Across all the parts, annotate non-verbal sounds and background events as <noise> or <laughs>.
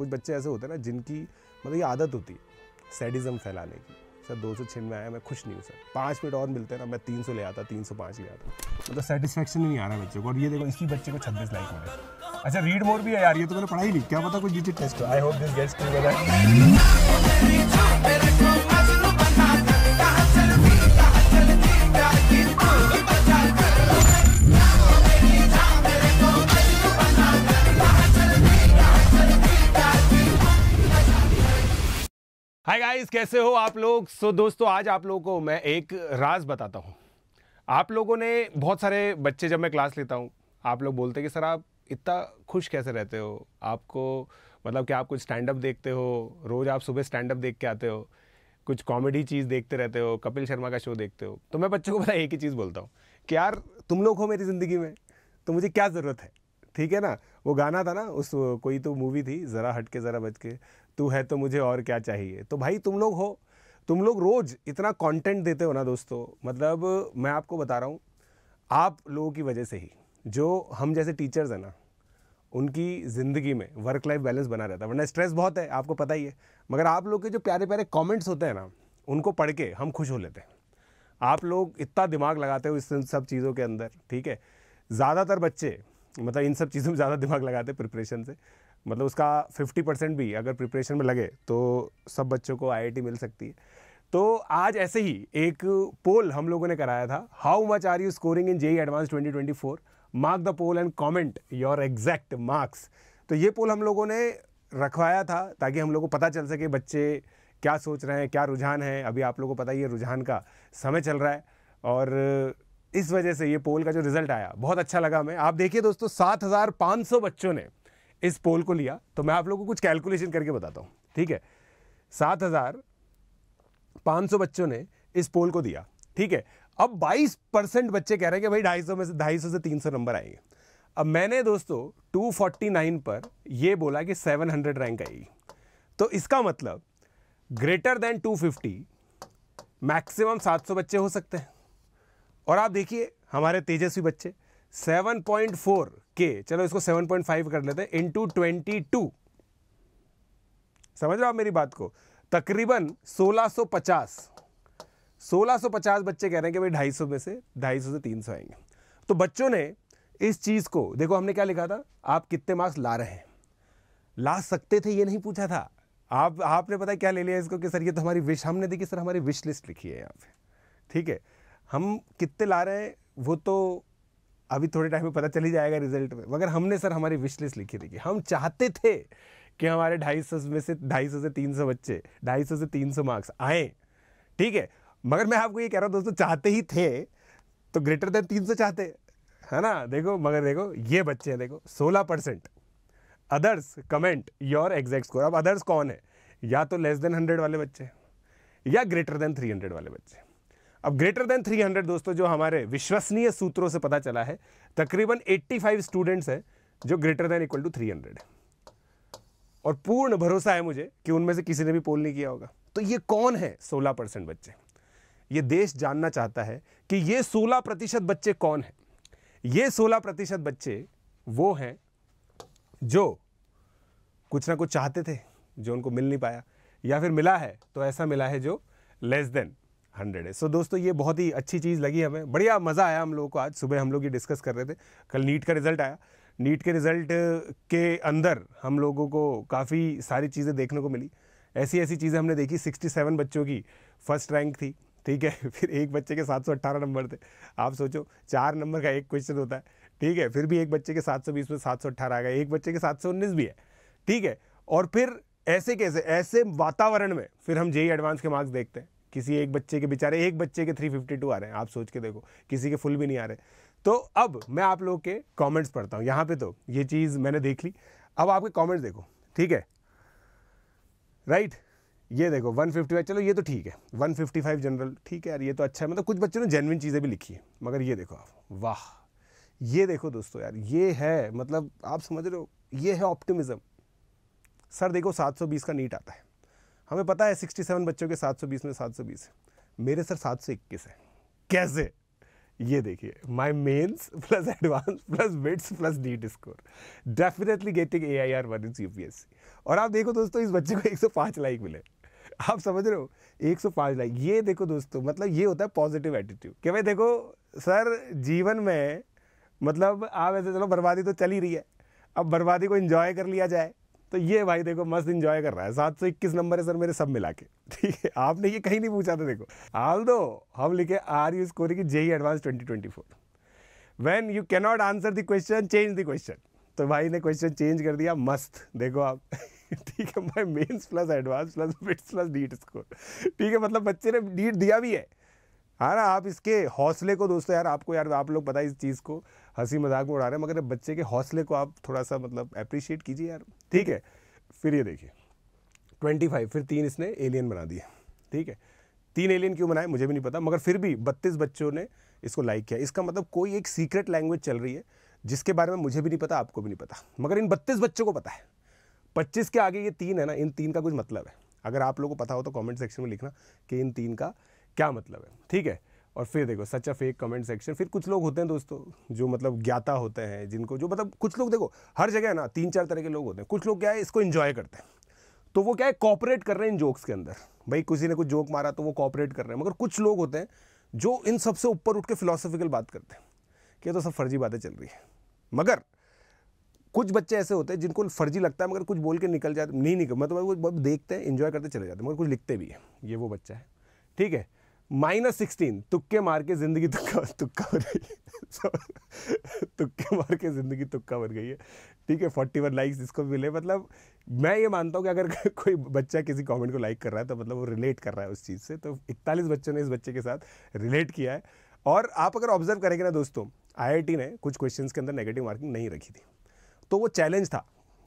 कुछ बच्चे ऐसे होते हैं ना जिनकी मतलब ये आदत होती है सैडिज़म फैलाने की सर दो सौ छिन में आया मैं खुश नहीं हूँ सर पाँच मिनट और मिलते हैं ना मैं तीन सौ ले आता तीन सौ पाँच ले आता मतलब सेटिस्फेक्शन नहीं आ रहा बच्चे को और ये देखो इसी बच्चे को छब्बीस लाइक मिले अच्छा रीड मोर भी है यार ये तो मैंने पढ़ाई नहीं क्या पता कुछ टेस्ट आई होप दिस गेस्ट टू हाय गाइस कैसे हो आप लोग सो so, दोस्तों आज आप लोगों को मैं एक राज बताता हूँ आप लोगों ने बहुत सारे बच्चे जब मैं क्लास लेता हूँ आप लोग बोलते कि सर आप इतना खुश कैसे रहते हो आपको मतलब कि आप कुछ स्टैंड अप देखते हो रोज़ आप सुबह स्टैंड अप देख के आते हो कुछ कॉमेडी चीज़ देखते रहते हो कपिल शर्मा का शो देखते हो तो मैं बच्चों को पता एक ही चीज़ बोलता हूँ कि यार तुम लोग हो मेरी ज़िंदगी में तो मुझे क्या ज़रूरत है ठीक है ना वो गाना था ना उस कोई तो मूवी थी ज़रा हट के ज़रा बच के तू है तो मुझे और क्या चाहिए तो भाई तुम लोग हो तुम लोग रोज़ इतना कंटेंट देते हो ना दोस्तों मतलब मैं आपको बता रहा हूँ आप लोगों की वजह से ही जो हम जैसे टीचर्स हैं ना उनकी ज़िंदगी में वर्क लाइफ बैलेंस बना रहता है वरना स्ट्रेस बहुत है आपको पता ही है मगर आप लोग के जो प्यारे प्यारे कमेंट्स होते हैं ना उनको पढ़ के हम खुश हो लेते हैं आप लोग इतना दिमाग लगाते हो इस सब चीज़ों के अंदर ठीक है ज़्यादातर बच्चे मतलब इन सब चीज़ों में ज़्यादा दिमाग लगाते हैं प्रिपरेशन से मतलब उसका 50 परसेंट भी अगर प्रिपरेशन में लगे तो सब बच्चों को आई मिल सकती है तो आज ऐसे ही एक पोल हम लोगों ने कराया था how much are you scoring in JEE advance 2024 mark the poll and comment your exact marks तो ये पोल हम लोगों ने रखवाया था ताकि हम लोग को पता चल सके बच्चे क्या सोच रहे हैं क्या रुझान है अभी आप लोगों को पता ही है रुझान का समय चल रहा है और इस वजह से ये पोल का जो रिजल्ट आया बहुत अच्छा लगा हमें आप देखिए दोस्तों सात हज़ार पाँच सौ बच्चों ने इस पोल को लिया तो मैं आप लोगों को कुछ कैलकुलेशन करके बताता हूँ ठीक है सात हज़ार पाँच सौ बच्चों ने इस पोल को दिया ठीक है अब बाईस परसेंट बच्चे कह रहे हैं कि भाई ढाई सौ में से ढाई सौ से तीन सौ नंबर आएंगे अब मैंने दोस्तों टू फोर्टी नाइन पर यह बोला कि सेवन हंड्रेड रैंक आएगी तो इसका मतलब greater than two fifty maximum सात सौ बच्चे हो सकते हैं और आप देखिए हमारे तेजस्वी बच्चे 7.4 के चलो इसको 7.5 कर लेते हैं इंटू ट्वेंटी टू समझ रहे हो आप मेरी बात को तकरीबन 1650 1650 बच्चे कह रहे हैं कि भाई 250 में से 250 से 300 आएंगे तो बच्चों ने इस चीज़ को देखो हमने क्या लिखा था आप कितने मार्क्स ला रहे हैं ला सकते थे ये नहीं पूछा था आप आपने पता क्या ले लिया इसको कि सर ये तो हमारी विश हमने देखी सर हमारी विश लिस्ट लिखी है यहाँ पे ठीक है हम कितने ला रहे हैं वो तो अभी थोड़े टाइम में पता चली जाएगा रिजल्ट में मगर हमने सर हमारी विश लिस्ट लिखी थी कि हम चाहते थे कि हमारे ढाई सौ में से ढाई सौ से तीन सौ बच्चे ढाई सौ से तीन सौ मार्क्स आए ठीक है मगर मैं आपको ये कह रहा हूँ दोस्तों चाहते ही थे तो ग्रेटर देन तीन सौ चाहते है ना देखो मगर देखो ये बच्चे हैं देखो सोलह percent others comment your exact score अब अदर्स कौन है या तो लेस देन हंड्रेड वाले बच्चे या ग्रेटर देन थ्री हंड्रेड वाले बच्चे अब ग्रेटर देन 300 दोस्तों जो हमारे विश्वसनीय सूत्रों से पता चला है तकरीबन 85 स्टूडेंट्स हैं जो ग्रेटर देन इक्वल टू 300 और पूर्ण भरोसा है मुझे कि उनमें से किसी ने भी पोल नहीं किया होगा तो ये कौन है 16 परसेंट बच्चे ये देश जानना चाहता है कि ये 16 प्रतिशत बच्चे कौन हैं ये 16 प्रतिशत बच्चे वो हैं जो कुछ ना कुछ चाहते थे जो उनको मिल नहीं पाया या फिर मिला है तो ऐसा मिला है जो लेस देन हंड्रेड है सो so, दोस्तों ये बहुत ही अच्छी चीज़ लगी हमें बढ़िया मज़ा आया हम लोगों को आज सुबह हम लोग ये डिस्कस कर रहे थे कल नीट का रिज़ल्ट आया नीट के रिज़ल्ट के अंदर हम लोगों को काफ़ी सारी चीज़ें देखने को मिली ऐसी ऐसी चीज़ें हमने देखी 67 बच्चों की फर्स्ट रैंक थी ठीक है <laughs> फिर एक बच्चे के 718 नंबर थे आप सोचो चार नंबर का एक क्वेश्चन होता है ठीक है फिर भी एक बच्चे के 720 में 718 आ गए एक बच्चे के 719 भी है ठीक है और फिर ऐसे कैसे ऐसे वातावरण में फिर हम जेई एडवांस e के मार्क्स देखते हैं किसी एक बच्चे के बेचारे एक बच्चे के 352 आ रहे हैं आप सोच के देखो किसी के फुल भी नहीं आ रहे तो अब मैं आप लोग के कमेंट्स पढ़ता हूँ यहाँ पे तो ये चीज़ मैंने देख ली अब आपके कमेंट्स देखो ठीक है राइट ये देखो 155 चलो ये तो ठीक है 155 जनरल ठीक है यार ये तो अच्छा है मतलब कुछ बच्चों ने जेनविन चीज़ें भी लिखी है मगर ये देखो आप वाह ये देखो दोस्तों यार ये है मतलब आप समझ रहे हो ये है ऑप्टिमिज़म सर देखो बीस का नीट आता है हमें पता है 67 बच्चों के 720 में 720 है मेरे सर 721 है कैसे ये देखिए my mains plus advance plus BITS plus डीट score definitely getting A I R one is you और आप देखो दोस्तों इस बच्चे को 105 लाइक मिले आप समझ रहे हो 105 लाइक ये देखो दोस्तों मतलब ये होता है पॉजिटिव एटीट्यूड कि भाई देखो सर जीवन में मतलब आप ऐसे चलो बर्बादी तो चल ही रही है अब बर्बादी को इन्जॉय कर लिया जाए तो ये भाई देखो मस्त इंजॉय कर रहा है सात सौ इक्कीस नंबर है सर मेरे सब मिला के ठीक है आपने ये कहीं नहीं पूछा था देखो आल दो हम लिखे आर यू स्कोरी की JEE advance twenty twenty four when you cannot answer the question change the question तो भाई ने क्वेश्चन चेंज कर दिया मस्त देखो आप <laughs> ठीक है भाई mains plus advance plus BITS plus डीट स्कोर ठीक है मतलब बच्चे ने डीट e दिया भी है है हाँ ना आप इसके हौसले को दोस्तों यार आपको यार आप लोग पता है इस चीज़ को हंसी मजाक में उड़ा रहे हैं मगर बच्चे के हौसले को आप थोड़ा सा मतलब अप्रिशिएट कीजिए यार ठीक है फिर ये देखिए ट्वेंटी फाइव फिर तीन इसने एलियन बना दिए ठीक है तीन एलियन क्यों बनाए मुझे भी नहीं पता मगर फिर भी बत्तीस बच्चों ने इसको लाइक किया इसका मतलब कोई एक सीक्रेट लैंग्वेज चल रही है जिसके बारे में मुझे भी नहीं पता आपको भी नहीं पता मगर इन बत्तीस बच्चों को पता है पच्चीस के आगे ये तीन है ना इन तीन का कुछ मतलब है अगर आप लोगों को पता हो तो कमेंट सेक्शन में लिखना कि इन तीन का क्या मतलब है ठीक है और फिर देखो such a fake comment section फिर कुछ लोग होते हैं दोस्तों जो मतलब ज्ञाता होते हैं जिनको जो मतलब कुछ लोग देखो हर जगह ना तीन चार तरह के लोग होते हैं कुछ लोग क्या है इसको इन्जॉय करते हैं तो वो क्या है कॉपरेट कर रहे हैं इन जोक्स के अंदर भाई किसी ने कुछ जोक मारा तो वो कॉपरेट कर रहे हैं मगर कुछ लोग होते हैं जो इन सबसे ऊपर उठ के फिलोसफिकल बात करते हैं क्या तो सब फर्जी बातें चल रही है मगर कुछ बच्चे ऐसे होते हैं जिनको फर्जी लगता है मगर कुछ बोल के निकल जाते नहीं निकल मतलब वो देखते हैं इन्जॉय करते चले जाते हैं मगर कुछ लिखते भी हैं ये वो बच्चा है ठीक है माइनस सिक्सटीन तुक्के मार के ज़िंदगी तुक्का तुक्का बन गई तुक्के मार के ज़िंदगी तुक्का बन गई है ठीक है फोर्टी वन लाइक्स इसको मिले मतलब मैं ये मानता हूँ कि अगर <laughs> कोई बच्चा किसी कमेंट को लाइक कर रहा है तो मतलब वो रिलेट कर रहा है उस चीज़ से तो इकतालीस बच्चों ने इस बच्चे के साथ रिलेट किया है और आप अगर ऑब्जर्व करेंगे ना दोस्तों आई ने कुछ क्वेश्चन के अंदर नेगेटिव मार्किंग नहीं रखी थी तो वो चैलेंज था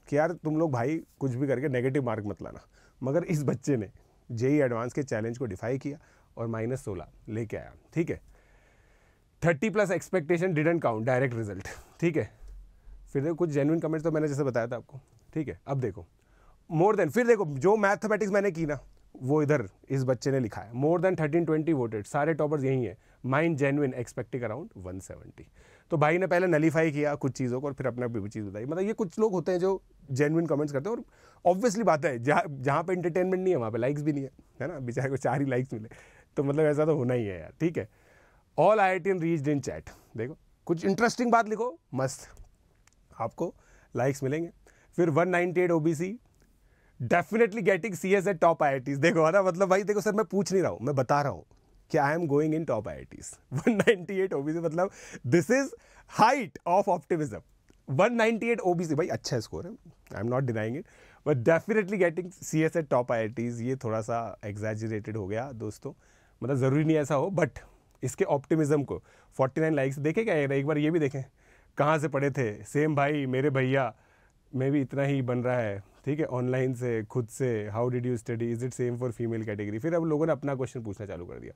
कि यार तुम लोग भाई कुछ भी करके नेगेटिव मार्क मत लाना मगर इस बच्चे ने जेई एडवांस e के चैलेंज को डिफाई किया और माइनस सोलह लेके आया ठीक है thirty plus expectation didn't count direct result ठीक है फिर देखो कुछ जेनुइन कमेंट्स तो मैंने जैसे बताया था आपको ठीक है अब देखो मोर देन फिर देखो जो मैथमेटिक्स मैंने की ना वो इधर इस बच्चे ने लिखा है more than thirteen twenty voted सारे टॉपर्स यही है mind genuine expecting around one seventy तो भाई ने पहले नलीफाई किया कुछ चीज़ों को और फिर अपना भी चीज़ बताई मतलब ये कुछ लोग होते हैं जो जेनुइन कमेंट्स करते हैं और ऑब्वियसली बात है जहाँ जहाँ पर इंटरटेनमेंट नहीं है वहाँ पर लाइक्स भी नहीं है है ना बेचारे को चार ही लाइक्स मिले तो मतलब ऐसा तो होना ही है यार ठीक है all I I T entries in chat देखो कुछ इंटरेस्टिंग बात लिखो मस्त आपको लाइक्स मिलेंगे फिर one ninety eight O B C definitely getting C S at top I I Ts देखो है ना मतलब भाई देखो सर मैं पूछ नहीं रहा हूँ मैं बता रहा हूँ कि I am going in top I I Ts one ninety eight O B C मतलब this is height of O B OBC भाई अच्छा स्कोर है I am not denying it but definitely getting C S at top I I Ts ये थोड़ा सा exaggerated हो गया दोस्तों मतलब ज़रूरी नहीं ऐसा हो बट इसके ऑप्टिमिज्म को 49 लाइक्स देखे क्या एक बार ये भी देखें कहाँ से पढ़े थे सेम भाई मेरे भैया मैं भी इतना ही बन रहा है ठीक है ऑनलाइन से खुद से how did you study is it same for female category फिर अब लोगों ने अपना क्वेश्चन पूछना चालू कर दिया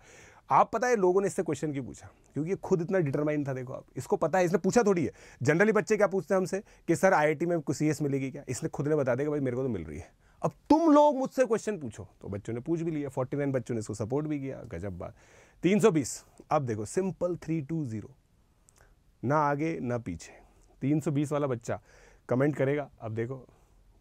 आप पता है लोगों ने इससे क्वेश्चन क्यों पूछा क्योंकि खुद इतना डिटरमाइन था देखो आप इसको पता है इसने पूछा थोड़ी है जनरली बच्चे क्या पूछते हैं हमसे कि सर आई में सी मिलेगी क्या इसने खुद ने बता देगा भाई मेरे को तो मिल रही है अब तुम लोग मुझसे क्वेश्चन पूछो तो बच्चों ने पूछ भी लिया फोर्टी नाइन बच्चों ने इसको सपोर्ट भी किया गजब बात बीस अब देखो सिंपल थ्री टू जीरो ना आगे ना पीछे तीन सौ बीस वाला बच्चा कमेंट करेगा अब देखो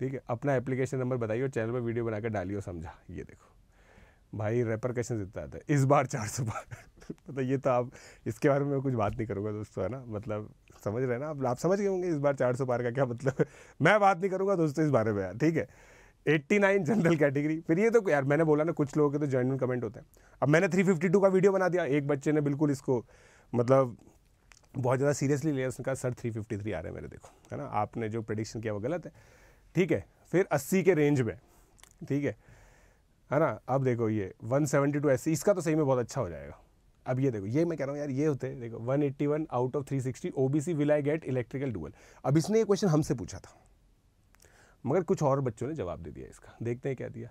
ठीक है अपना एप्लीकेशन नंबर बताइए और चैनल पर वीडियो बनाकर डालियो समझा ये देखो भाई रेपर क्वेश्चन इतना आता है इस बार चार सौ बार मतलब <laughs> ये तो आप इसके बारे में मैं कुछ बात नहीं करूँगा दोस्तों है ना मतलब समझ रहे हैं ना आप आप समझ गए होंगे इस बार चार सौ बार का क्या मतलब मैं बात नहीं करूँगा दोस्तों इस बारे में ठीक है 89 जनरल कैटेगरी फिर ये तो यार मैंने बोला ना कुछ लोगों के तो जेन्यून कमेंट होते हैं अब मैंने 352 का वीडियो बना दिया एक बच्चे ने बिल्कुल इसको मतलब बहुत ज़्यादा सीरियसली लिया उसने कहा सर 353 आ रहे हैं मेरे देखो है ना आपने जो प्रडिक्शन किया वो गलत है ठीक है फिर अस्सी के रेंज में ठीक है है ना अब देखो ये वन सेवेंटी इसका तो सही में बहुत अच्छा हो जाएगा अब ये देखो ये मैं कह रहा हूँ यार ये होते देखो 181 out of 360 OBC will I get electrical dual अब इसने ये क्वेश्चन हमसे पूछा था मगर कुछ और बच्चों ने जवाब दे दिया इसका देखते हैं क्या दिया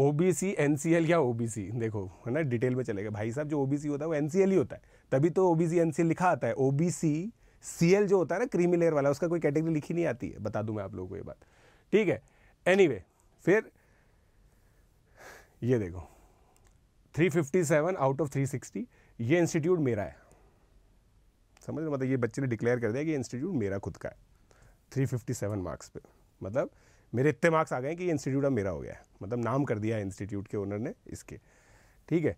O B C N C L या ओ बी सी देखो है ना डिटेल में चलेगा भाई साहब जो ओ बी सी होता है वो एन सी एल ही होता है तभी तो O B C N C L लिखा आता है ओ बी सी सी एल जो होता है ना क्रीमी लेयर वाला उसका कोई कैटेगरी लिखी नहीं आती है बता दूं मैं आप लोगों को ये बात ठीक है एनी anyway, फिर ये देखो 357 आउट ऑफ 360 ये इंस्टीट्यूट मेरा है समझ रहे मतलब ये बच्चे ने डिक्लेयर कर दिया कि इंस्टीट्यूट मेरा खुद का है 357 मार्क्स पे मतलब मेरे इतने मार्क्स आ गए कि इंस्टीट्यूट अब मेरा हो गया मतलब नाम कर दिया इंस्टीट्यूट के ओनर ने इसके ठीक है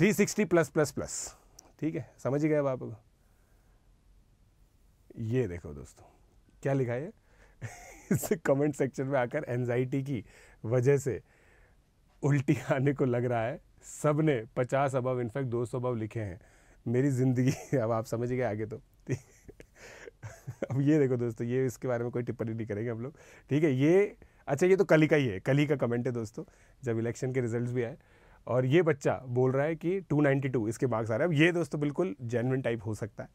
360 प्लस प्लस प्लस ठीक है समझ ही गए अब आप ये देखो दोस्तों क्या लिखा है <laughs> इस कमेंट सेक्शन में आकर एनजाइटी की वजह से उल्टी आने को लग रहा है सब ने पचास अबव इनफैक्ट दो सौ अबव लिखे हैं मेरी ज़िंदगी <laughs> अब आप समझ गए आगे तो <laughs> अब ये देखो दोस्तों ये इसके बारे में कोई टिप्पणी नहीं करेंगे हम लोग ठीक है ये अच्छा ये तो कली का ही है कली का कमेंट है दोस्तों जब इलेक्शन के रिजल्ट भी आए और ये बच्चा बोल रहा है कि 292 इसके मार्क्स आ रहे हैं अब ये दोस्तों बिल्कुल जेनविन टाइप हो सकता है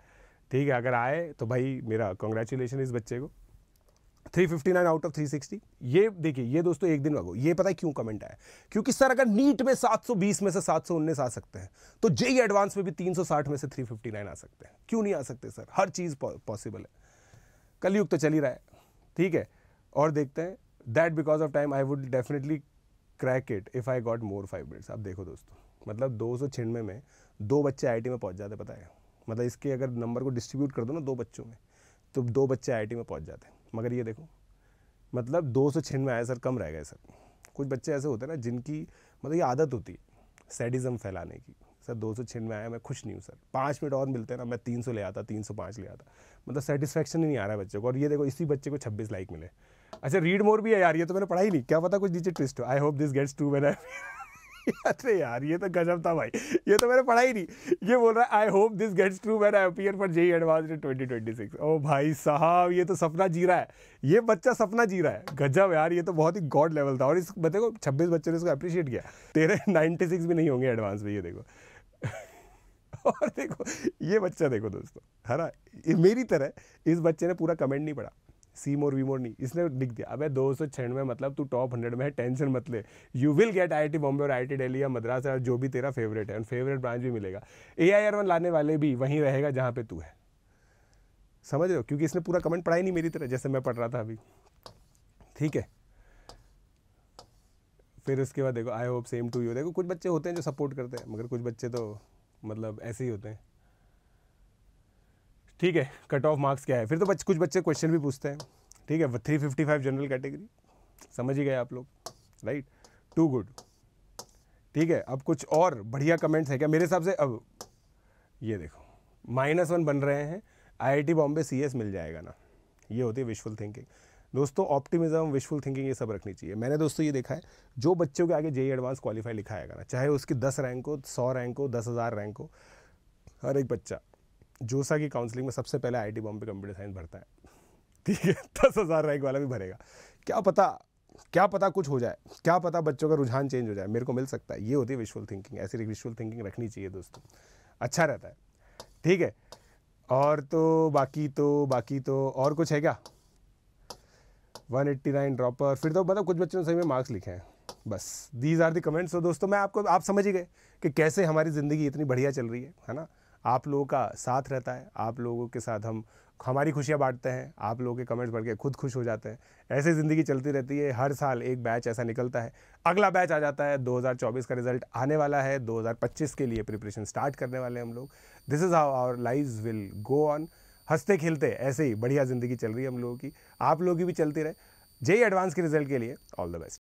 ठीक है अगर आए तो भाई मेरा कॉन्ग्रेचुलेशन इस बच्चे को 359 आउट ऑफ 360 ये देखिए ये दोस्तों एक दिन लगो ये पता है क्यों कमेंट आया क्योंकि सर अगर नीट में 720 में से सात उन्नीस आ सकते हैं तो जेई एडवांस में भी 360 में से 359 आ सकते हैं क्यों नहीं आ सकते सर हर चीज़ पॉसिबल है कलयुग तो चल ही रहा है ठीक है और देखते हैं that because of time I would definitely crack it if I got more five minutes आप देखो दोस्तों मतलब दो सौ छियानवे में दो बच्चे आई में पहुँच जाते पता है मतलब इसके अगर नंबर को डिस्ट्रीब्यूट कर दो ना दो बच्चों में तो दो बच्चे आई में पहुँच जाते हैं मगर ये देखो मतलब दो सौ में आया सर कम रह गए सर कुछ बच्चे ऐसे होते हैं ना जिनकी मतलब ये आदत होती है सेडिज़म फैलाने की सर दो सौ में आया मैं खुश नहीं हूँ सर पाँच मिनट और मिलते हैं ना मैं तीन सौ ले आता तीन सौ पाँच ले आता मतलब सेटिस्फेक्शन ही नहीं आ रहा है बच्चे को और ये देखो इसी बच्चे को छब्बीस लाइक मिले अच्छा रीड मोर भी है यार ये तो मैंने पढ़ा ही नहीं क्या पता कुछ नीचे ट्विस्ट हो I hope this gets to man I <laughs> अरे यार ये तो गजब था भाई ये तो मैंने पढ़ा ही नहीं ये बोल रहा है I hope this gets true when I appear for JEE advance in twenty twenty six ओ भाई साहब ये तो सपना जी रहा है ये बच्चा सपना जी रहा है गजब यार ये तो बहुत ही गॉड लेवल था और इस बच्चे को छब्बीस बच्चों ने इसको अप्रिशिएट किया तेरे नाइन्टी सिक्स भी नहीं होंगे एडवांस में ये देखो <laughs> और देखो ये बच्चा देखो दोस्तों है ना मेरी तरह इस बच्चे ने पूरा कमेंट नहीं पढ़ा सी मोर वी मोर नहीं इसने लिख दिया अबे दो सौ छियानवे मतलब तू टॉप हंड्रेड में है टेंशन मत ले you will get I I Bombay और आई दिल्ली या मद्रास या जो भी तेरा फेवरेट है और फेवरेट ब्रांच भी मिलेगा ए आई आर वन लाने वाले भी वहीं रहेगा जहाँ पे तू है समझ रहे हो क्योंकि इसने पूरा कमेंट पढ़ा ही नहीं मेरी तरह जैसे मैं पढ़ रहा था अभी ठीक है फिर उसके बाद देखो I hope same to you देखो कुछ बच्चे होते हैं जो सपोर्ट करते हैं मगर कुछ बच्चे तो मतलब ऐसे ही होते हैं ठीक है कट ऑफ मार्क्स क्या है फिर तो बच, कुछ बच्चे क्वेश्चन भी पूछते हैं ठीक है three fifty five general category समझ ही गए आप लोग राइट टू गुड ठीक है अब कुछ और बढ़िया कमेंट्स है क्या मेरे हिसाब से अब ये देखो माइनस वन बन रहे हैं आईआईटी बॉम्बे सीएस मिल जाएगा ना ये होती है विशफुल थिंकिंग दोस्तों ऑप्टिमिज्म विशफुल थिंकिंग ये सब रखनी चाहिए मैंने दोस्तों ये देखा है जो बच्चों के आगे जेई एडवांस क्वालिफाई लिखा है ना चाहे उसकी दस रैंक हो सौ रैंक हो दस हज़ार रैंक हो हर एक बच्चा जोसा की काउंसलिंग में सबसे पहले आई बॉम्बे कंप्यूटर साइंस भरता है ठीक है <laughs> दस हज़ार रैंक वाला भी भरेगा क्या पता क्या पता कुछ हो जाए क्या पता बच्चों का रुझान चेंज हो जाए मेरे को मिल सकता है ये होती है विजुअल थिंकिंग ऐसी विजुअल थिंकिंग रखनी चाहिए दोस्तों अच्छा रहता है ठीक है और तो बाकी तो बाकी तो और कुछ है क्या 189 ड्रॉपर फिर तो मतलब कुछ बच्चों ने सही में मार्क्स लिखे हैं बस दीज आर दी कमेंट्स तो दोस्तों मैं आपको आप समझ ही गए कि कैसे हमारी ज़िंदगी इतनी बढ़िया चल रही है है ना आप लोगों का साथ रहता है आप लोगों के साथ हम हमारी खुशियाँ बांटते हैं आप लोगों के कमेंट्स पढ़ के खुद खुश हो जाते हैं ऐसे ज़िंदगी चलती रहती है हर साल एक बैच ऐसा निकलता है अगला बैच आ जाता है 2024 का रिजल्ट आने वाला है 2025 के लिए प्रिपरेशन स्टार्ट करने वाले हम लोग this is how our live will go on हंसते खिलते ऐसे ही बढ़िया ज़िंदगी चल रही है हम लोगों की आप लोग की भी चलती रहे जय एडवांस के रिजल्ट के लिए ऑल द बेस्ट